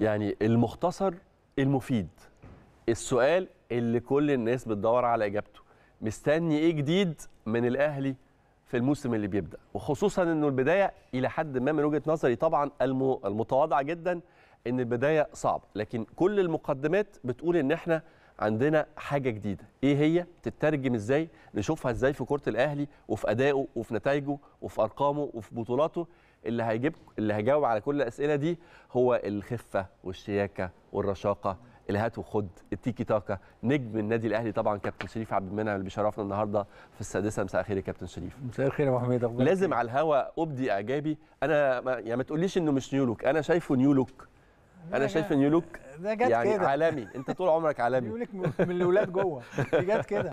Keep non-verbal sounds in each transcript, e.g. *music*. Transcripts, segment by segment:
يعني المختصر المفيد السؤال اللي كل الناس بتدور على اجابته مستني ايه جديد من الاهلي في الموسم اللي بيبدا وخصوصا انه البدايه الى حد ما من وجهه نظري طبعا المتواضعه جدا ان البدايه صعبه لكن كل المقدمات بتقول ان احنا عندنا حاجه جديده ايه هي تترجم ازاي نشوفها ازاي في كره الاهلي وفي ادائه وفي نتائجه وفي ارقامه وفي بطولاته اللي هيجيب اللي هيجاوب على كل الاسئله دي هو الخفه والشياكه والرشاقه الهات وخد التيكي تاكا نجم النادي الاهلي طبعا كابتن شريف عبد المنعم اللي بيشرفنا النهارده في السادسه مساء الخير يا كابتن شريف مساء الخير يا ابو حميد لازم إيه؟ على الهواء ابدي اعجابي انا ما يعني ما تقوليش انه مش نيولوك انا شايفه نيولوك انا شايف نيولوك يعني كده. عالمي انت طول عمرك عالمي نيولوك من الاولاد جوه دي جت كده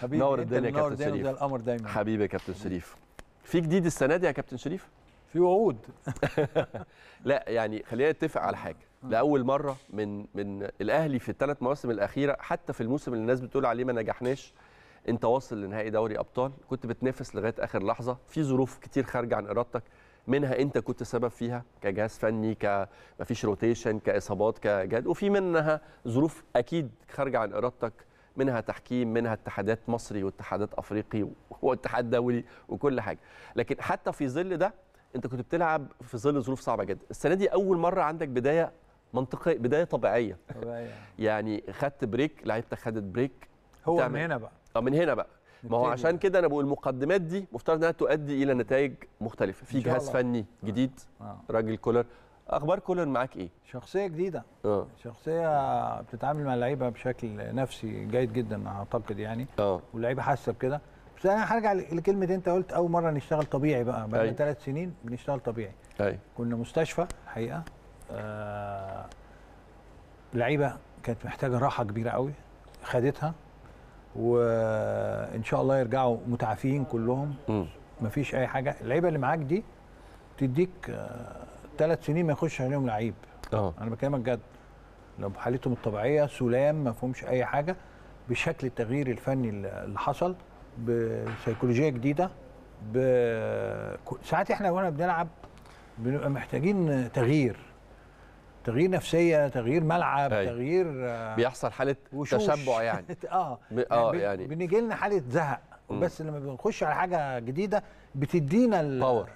حبيبي نور الدنيا كابتن شريف دايما حبيبي يا كابتن شريف في جديد السنه دي يا كابتن شريف في وعود *laughs* لا يعني خلينا نتفق على حاجه آه. لاول مره من من الاهلي في الثلاث مواسم الاخيره حتى في الموسم اللي الناس بتقول عليه ما نجحناش انت واصل لنهائي دوري ابطال كنت بتنافس لغايه اخر لحظه في ظروف كتير خارجه عن ارادتك منها انت كنت سبب فيها كجهاز فني كمفيش روتيشن كاصابات كجد وفي منها ظروف اكيد خارجه عن ارادتك منها تحكيم منها اتحادات مصري واتحادات افريقي واتحاد دولي وكل حاجه لكن حتى في ظل ده انت كنت بتلعب في ظل ظروف صعبه جدا السنه دي اول مره عندك بدايه منطقيه بدايه طبيعيه طبيعيه يعني خدت بريك لعيبتك خدت بريك هو من هنا بقى اه من هنا بقى ما هو عشان كده انا بقول المقدمات دي مفترض انها تؤدي الى نتائج مختلفه في جهاز فني آه. جديد آه. راجل كولر اخبار كولر معاك ايه شخصيه جديده آه. شخصيه بتتعامل مع اللعيبه بشكل نفسي جيد جدا اعتقد يعني آه. واللعيبه حاسه بكده بس انا هرجع لكلمه انت قلت اول مره نشتغل طبيعي بقى بعد ثلاث أيوه. سنين بنشتغل طبيعي أي. أيوه. كنا مستشفى الحقيقه آه لعيبه كانت محتاجه راحه كبيره قوي خدتها وان شاء الله يرجعوا متعافيين كلهم م. مفيش اي حاجه اللعيبه اللي معاك دي تديك ثلاث آه سنين ما يخش عليهم لعيب أوه. انا بكلمك جد لو بحالتهم الطبيعيه سلام ما فيهمش اي حاجه بشكل التغيير الفني اللي حصل بسيكولوجيه جديده ب... ساعات احنا وانا بنلعب بنبقى محتاجين تغيير تغيير نفسيه تغيير ملعب أي. أيوة. تغيير بيحصل حاله وشوش. تشبع يعني *laughs* اه اه يعني, يعني, بنيجي لنا حاله زهق م. بس لما بنخش على حاجه جديده بتدينا الباور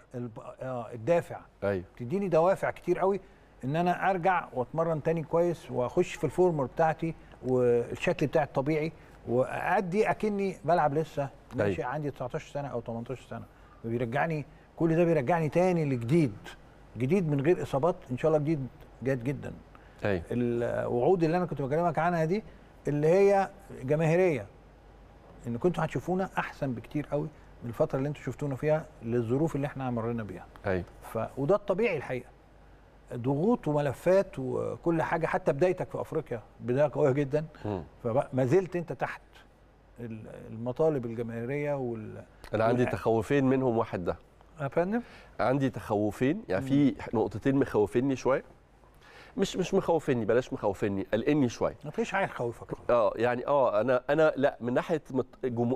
آه الدافع ايوه بتديني دوافع كتير قوي ان انا ارجع واتمرن تاني كويس واخش في الفورمر بتاعتي والشكل بتاعي الطبيعي وادي اكني بلعب لسه ماشي طيب. عندي 19 سنه او 18 سنه بيرجعني كل ده بيرجعني تاني لجديد جديد من غير اصابات ان شاء الله جديد جاد جدا أيوة. طيب. الوعود اللي انا كنت بكلمك عنها دي اللي هي جماهيريه ان كنتوا هتشوفونا احسن بكتير قوي من الفتره اللي انتوا شفتونا فيها للظروف اللي احنا مرينا بيها ايوه ف... وده الطبيعي الحقيقه ضغوط وملفات وكل حاجه حتى بدايتك في افريقيا بدايه قويه جدا فما زلت انت تحت المطالب الجماهيريه وال انا عندي تخوفين منهم واحد ده يا فندم عندي تخوفين يعني في نقطتين مخوفيني شويه مش مش مخوفني بلاش مخوفني قلقني شويه مفيش حاجه تخوفك اه يعني اه انا انا لا من ناحيه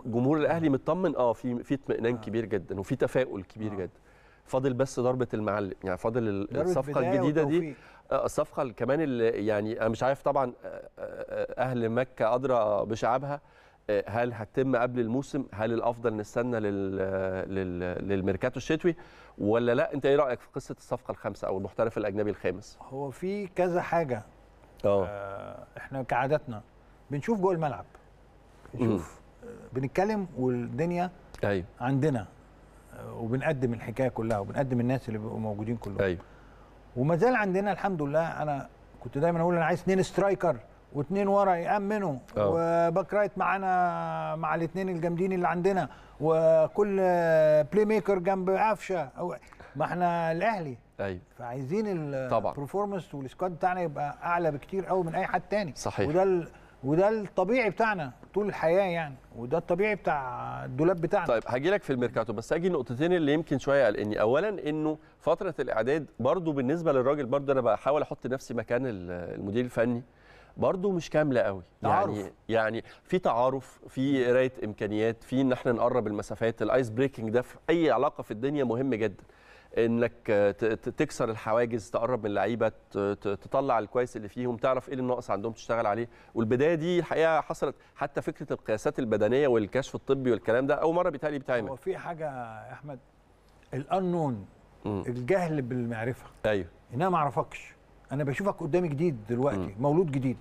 جمهور الاهلي مطمن اه في في اطمئنان آه. كبير جدا وفي تفاؤل كبير آه. جدا فاضل بس ضربه المعلم يعني فاضل الصفقه الجديده دي آه، الصفقه كمان اللي يعني انا مش عارف طبعا آه، آه، اهل مكه ادرى بشعابها هل هتتم قبل الموسم هل الافضل نستنى للميركاتو الشتوي ولا لا انت ايه رايك في قصه الصفقه الخامسه او المحترف الاجنبي الخامس هو في كذا حاجه أوه. اه احنا كعادتنا بنشوف جوه الملعب بنشوف م. بنتكلم والدنيا ايوه عندنا وبنقدم الحكايه كلها وبنقدم الناس اللي بيبقوا موجودين كلهم ايوه وما زال عندنا الحمد لله انا كنت دايما اقول انا عايز اثنين سترايكر واثنين ورا يامنوا آه. وباك رايت معانا مع الاثنين الجامدين اللي عندنا وكل بلاي ميكر جنب قفشه ما احنا الاهلي ايوه فعايزين البرفورمانس والسكواد بتاعنا يبقى اعلى بكتير قوي من اي حد تاني صحيح وده وده الطبيعي بتاعنا طول الحياه يعني وده الطبيعي بتاع الدولاب بتاعنا طيب هاجي لك في الميركاتو بس اجي نقطتين اللي يمكن شويه قلقني اولا انه فتره الاعداد برضو بالنسبه للراجل برضو انا بحاول احط نفسي مكان المدير الفني برضو مش كامله قوي يعني تعارف. يعني يعني في تعارف في قرايه امكانيات في ان احنا نقرب المسافات الايس بريكنج ده في اي علاقه في الدنيا مهم جدا انك تكسر الحواجز تقرب من اللعيبه تطلع الكويس اللي فيهم تعرف ايه اللي ناقص عندهم تشتغل عليه والبدايه دي الحقيقه حصلت حتى فكره القياسات البدنيه والكشف الطبي والكلام ده اول مره بيتهيألي بتعمل هو في حاجه يا احمد الانون الجهل بالمعرفه ايوه ان انا ما اعرفكش انا بشوفك قدامي جديد دلوقتي م. مولود جديد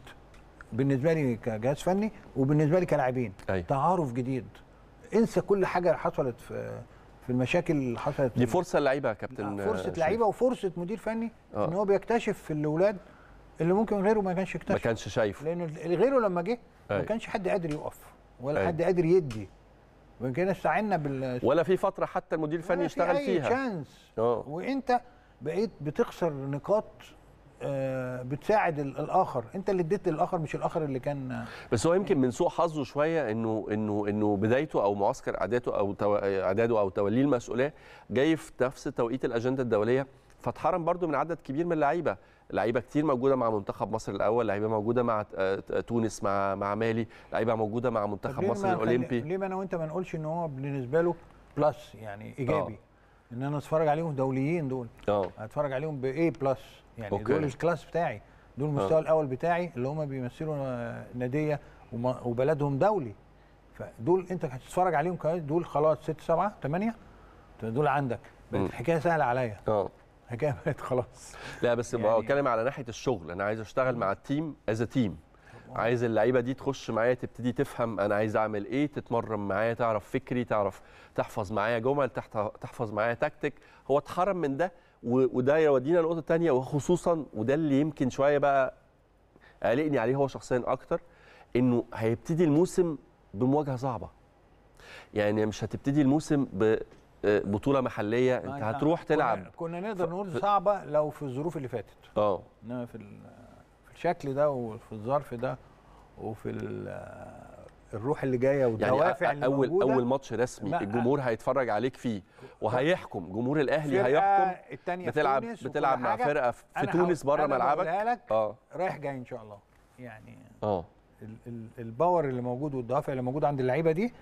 بالنسبه لي كجهاز فني وبالنسبه لي كلاعبين أيوة. تعارف جديد انسى كل حاجه حصلت في في المشاكل اللي حصلت دي فرصه لعيبه يا كابتن فرصه لعيبه وفرصه مدير فني آه. ان هو بيكتشف في الاولاد اللي ممكن غيره ما كانش اكتشف ما كانش شايفه لان غيره لما جه ما كانش حد قادر يقف ولا أي. حد قادر يدي وان كان استعنا بال ولا في فتره حتى المدير الفني يشتغل في أي فيها شانس آه. وانت بقيت بتخسر نقاط آه، بتساعد الاخر انت اللي اديت للاخر مش الاخر اللي كان آه. بس هو يمكن من سوء حظه شويه انه انه انه بدايته او معسكر اعداده او اعداده او توليه المسؤوليه جاي في نفس توقيت الاجنده الدوليه فاتحرم برضو من عدد كبير من اللعيبه لعيبه كتير موجوده مع منتخب مصر الاول لعيبه موجوده مع آه، تونس مع مع مالي لعيبه موجوده مع منتخب مصر الاولمبي ليه ما انا وانت ما نقولش ان هو بالنسبه له بلس يعني ايجابي أوه. ان انا اتفرج عليهم دوليين دول اه اتفرج عليهم بايه بلس يعني أوكي. دول الكلاس بتاعي دول اه. المستوى الاول بتاعي اللي هم بيمثلوا ناديه وبلدهم دولي فدول انت هتتفرج عليهم كمان دول خلاص ست سبعه ثمانيه دول عندك بقت الحكايه سهله عليا اه الحكايه بقت خلاص لا بس يعني بتكلم على ناحيه الشغل انا عايز اشتغل مع التيم از تيم آه. عايز اللعيبه دي تخش معايا تبتدي تفهم انا عايز اعمل ايه تتمرن معايا تعرف فكري تعرف تحفظ معايا جمل تحفظ معايا تكتيك هو اتحرم من ده وده يودينا لنقطه ثانيه وخصوصا وده اللي يمكن شويه بقى قلقني عليه هو شخصيا اكتر انه هيبتدي الموسم بمواجهه صعبه يعني مش هتبتدي الموسم ب آه، بطوله محليه انت هتروح تلعب كنا, كنا نقدر نقول صعبه لو في الظروف اللي فاتت اه انما في الشكل ده وفي الظرف ده وفي الروح اللي جايه يعني والدوافع يعني اول موجودة اول ماتش رسمي الجمهور هيتفرج عليك فيه وهيحكم جمهور الاهلي هيحكم بتلعب بتلعب مع فرقه في تونس بره ملعبك اه رايح جاي ان شاء الله يعني اه الباور اللي موجود والدوافع اللي موجوده عند اللعيبه دي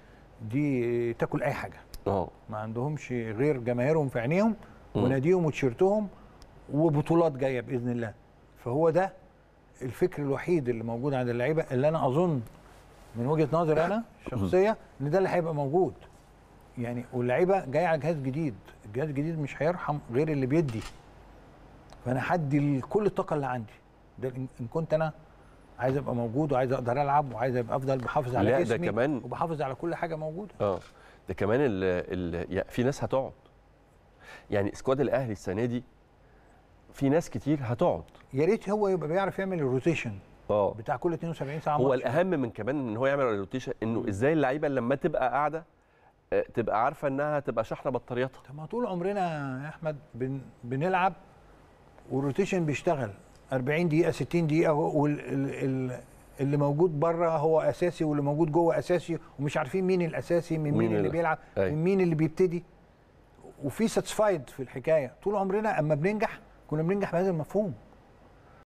دي تاكل اي حاجه اه ما عندهمش غير جماهيرهم في عينيهم وناديهم وتيشيرتهم وبطولات جايه باذن الله فهو ده الفكر الوحيد اللي موجود عند اللعيبه اللي انا اظن من وجهه نظري انا شخصيه ان ده اللي هيبقى موجود يعني واللعيبه جايه على جهاز جديد الجهاز الجديد مش هيرحم غير اللي بيدي فانا هدي كل الطاقه اللي عندي ده ان كنت انا عايز ابقى موجود وعايز اقدر العب وعايز ابقى افضل بحافظ على لا جسمي كمان وبحافظ على كل حاجه موجوده اه ده كمان الـ الـ في ناس هتقعد يعني سكواد الاهلي السنه دي في ناس كتير هتقعد يا ريت هو يبقى بيعرف يعمل الروتيشن اه بتاع كل 72 ساعه هو الاهم من كمان ان هو يعمل الروتيشن انه ازاي اللعيبه لما تبقى قاعده آه، تبقى عارفه انها تبقى شحنه بطارياتها طب ما طول عمرنا يا احمد بن بنلعب والروتيشن بيشتغل 40 دقيقه 60 دقيقه واللي موجود بره هو اساسي واللي موجود جوه اساسي ومش عارفين مين الاساسي من مين, مين اللي, اللي بيلعب أي. من مين اللي بيبتدي وفي ساتسفايد في الحكايه طول عمرنا اما بننجح كنا بننجح بهذا المفهوم